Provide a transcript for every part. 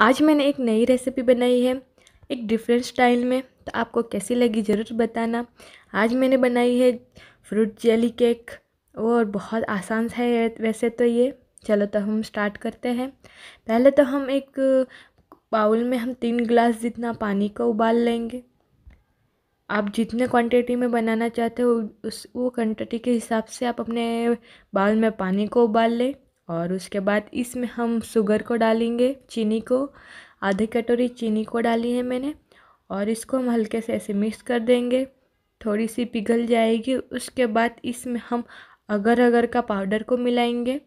आज मैंने एक नई रेसिपी बनाई है एक डिफरेंट स्टाइल में तो आपको कैसी लगी ज़रूर बताना आज मैंने बनाई है फ्रूट जेली केक और बहुत आसान है वैसे तो ये चलो तो हम स्टार्ट करते हैं पहले तो हम एक बाउल में हम तीन गिलास जितना पानी को उबाल लेंगे आप जितने क्वांटिटी में बनाना चाहते हो उस वो क्वांटिटी के हिसाब से आप अपने बाउल में पानी को उबाल लें और उसके बाद इसमें हम शुगर को डालेंगे चीनी को आधी कटोरी चीनी को डाली है मैंने और इसको हम हल्के से ऐसे मिक्स कर देंगे थोड़ी सी पिघल जाएगी उसके बाद इसमें हम अगर अगर का पाउडर को मिलाएंगे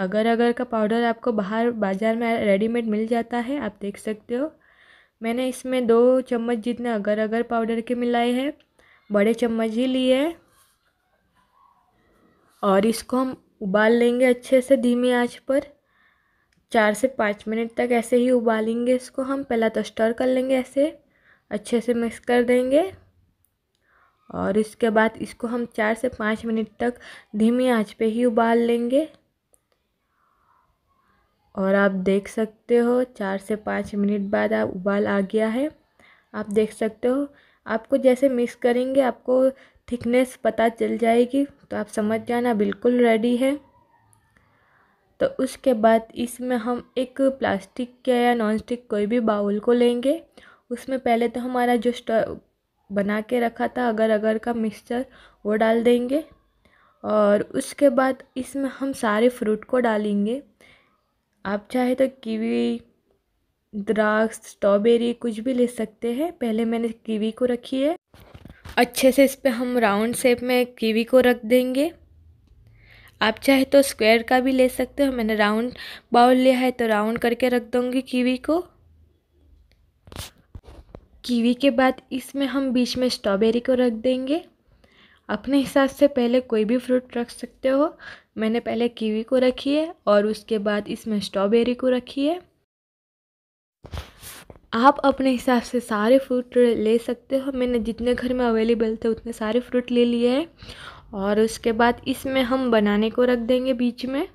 अगर अगर का पाउडर आपको बाहर बाज़ार में रेडीमेड मिल जाता है आप देख सकते हो मैंने इसमें दो चम्मच जितने अगर अगर पाउडर के मिलाए हैं बड़े चम्मच ही लिए और इसको हम उबाल लेंगे अच्छे से धीमी आंच पर चार से पाँच मिनट तक ऐसे ही उबालेंगे इसको हम पहला तो स्टर कर लेंगे ऐसे अच्छे से मिक्स कर देंगे और इसके बाद इसको हम चार से पाँच मिनट तक धीमी आंच पे ही उबाल लेंगे और आप देख सकते हो चार से पाँच मिनट बाद आप उबाल आ गया है आप देख सकते हो आपको जैसे मिक्स करेंगे आपको थिकनेस पता चल जाएगी तो आप समझ जाना बिल्कुल रेडी है तो उसके बाद इसमें हम एक प्लास्टिक के या नॉन स्टिक कोई भी बाउल को लेंगे उसमें पहले तो हमारा जो बना के रखा था अगर अगर का मिक्सचर वो डाल देंगे और उसके बाद इसमें हम सारे फ्रूट को डालेंगे आप चाहे तो कीवी द्राक्ष स्ट्रॉबेरी कुछ भी ले सकते हैं पहले मैंने कीवी को रखी है अच्छे से इस पर हम राउंड शेप में कीवी को रख देंगे आप चाहे तो स्क्वायर का भी ले सकते हो मैंने राउंड बाउल लिया है तो राउंड करके रख दूँगी कीवी को कीवी के बाद इसमें हम बीच में स्ट्रॉबेरी को रख देंगे अपने हिसाब से पहले कोई भी फ्रूट रख सकते हो मैंने पहले कीवी को रखी है और उसके बाद इसमें स्ट्रॉबेरी को रखी है आप अपने हिसाब से सारे फ्रूट ले सकते हो मैंने जितने घर में अवेलेबल थे उतने सारे फ्रूट ले लिए हैं और उसके बाद इसमें हम बनाने को रख देंगे बीच में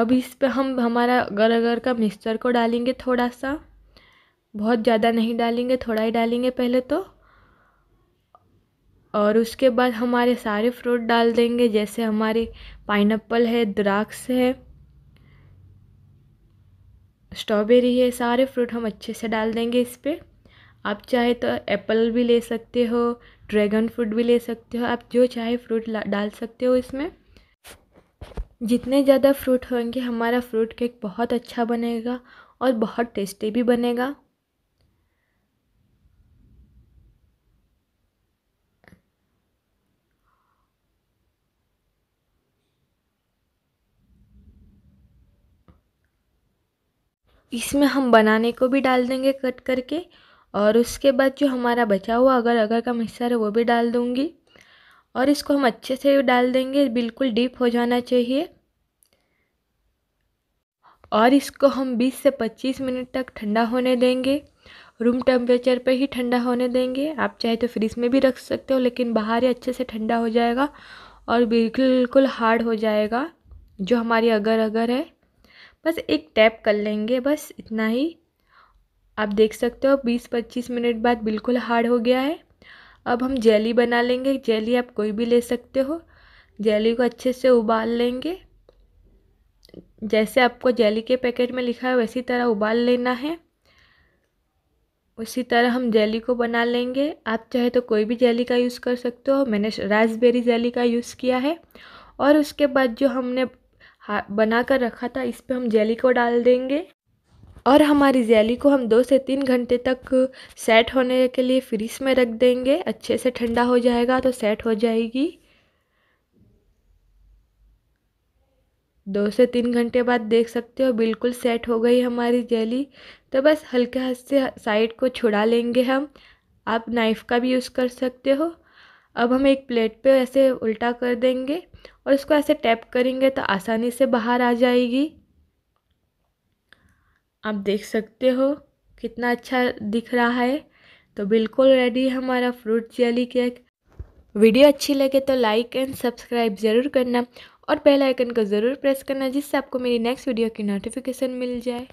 अब इस पे हम हमारा घर घर का मिक्सचर को डालेंगे थोड़ा सा बहुत ज़्यादा नहीं डालेंगे थोड़ा ही डालेंगे पहले तो और उसके बाद हमारे सारे फ्रूट डाल देंगे जैसे हमारे पाइनएप्पल है द्राक्ष है स्ट्रॉबेरी है सारे फ्रूट हम अच्छे से डाल देंगे इस पर आप चाहे तो एप्पल भी ले सकते हो ड्रैगन फ्रूट भी ले सकते हो आप जो चाहे फ्रूट डाल सकते हो इसमें जितने ज़्यादा फ्रूट होंगे हमारा फ्रूट केक बहुत अच्छा बनेगा और बहुत टेस्टी भी बनेगा इसमें हम बनाने को भी डाल देंगे कट करके और उसके बाद जो हमारा बचा हुआ अगर अगर का मिक्सर है वो भी डाल दूँगी और इसको हम अच्छे से डाल देंगे बिल्कुल डीप हो जाना चाहिए और इसको हम 20 से 25 मिनट तक ठंडा होने देंगे रूम टेम्परेचर पे ही ठंडा होने देंगे आप चाहे तो फ्रिज में भी रख सकते हो लेकिन बाहर ही अच्छे से ठंडा हो जाएगा और बिल्कुल हार्ड हो जाएगा जो हमारी अगर अगर है बस एक टैप कर लेंगे बस इतना ही आप देख सकते हो बीस पच्चीस मिनट बाद बिल्कुल हार्ड हो गया है अब हम जेली बना लेंगे जेली आप कोई भी ले सकते हो जेली को अच्छे से उबाल लेंगे जैसे आपको जेली के पैकेट में लिखा है वैसी तरह उबाल लेना है उसी तरह हम जेली को बना लेंगे आप चाहे तो कोई भी जेली का यूज़ कर सकते हो मैंने रासबेरी जेली का यूज़ किया है और उसके बाद जो हमने बना कर रखा था इस पर हम जेली को डाल देंगे और हमारी जेली को हम दो से तीन घंटे तक सेट होने के लिए फ्रिज में रख देंगे अच्छे से ठंडा हो जाएगा तो सेट हो जाएगी दो से तीन घंटे बाद देख सकते हो बिल्कुल सेट हो गई हमारी जेली तो बस हल्के हाथ से साइड को छुड़ा लेंगे हम आप नाइफ़ का भी यूज़ कर सकते हो अब हम एक प्लेट पे ऐसे उल्टा कर देंगे और इसको ऐसे टैप करेंगे तो आसानी से बाहर आ जाएगी आप देख सकते हो कितना अच्छा दिख रहा है तो बिल्कुल रेडी है हमारा फ्रूट जेली केक वीडियो अच्छी लगे तो लाइक एंड सब्सक्राइब ज़रूर करना और बेल आइकन को ज़रूर प्रेस करना जिससे आपको मेरी नेक्स्ट वीडियो की नोटिफिकेशन मिल जाए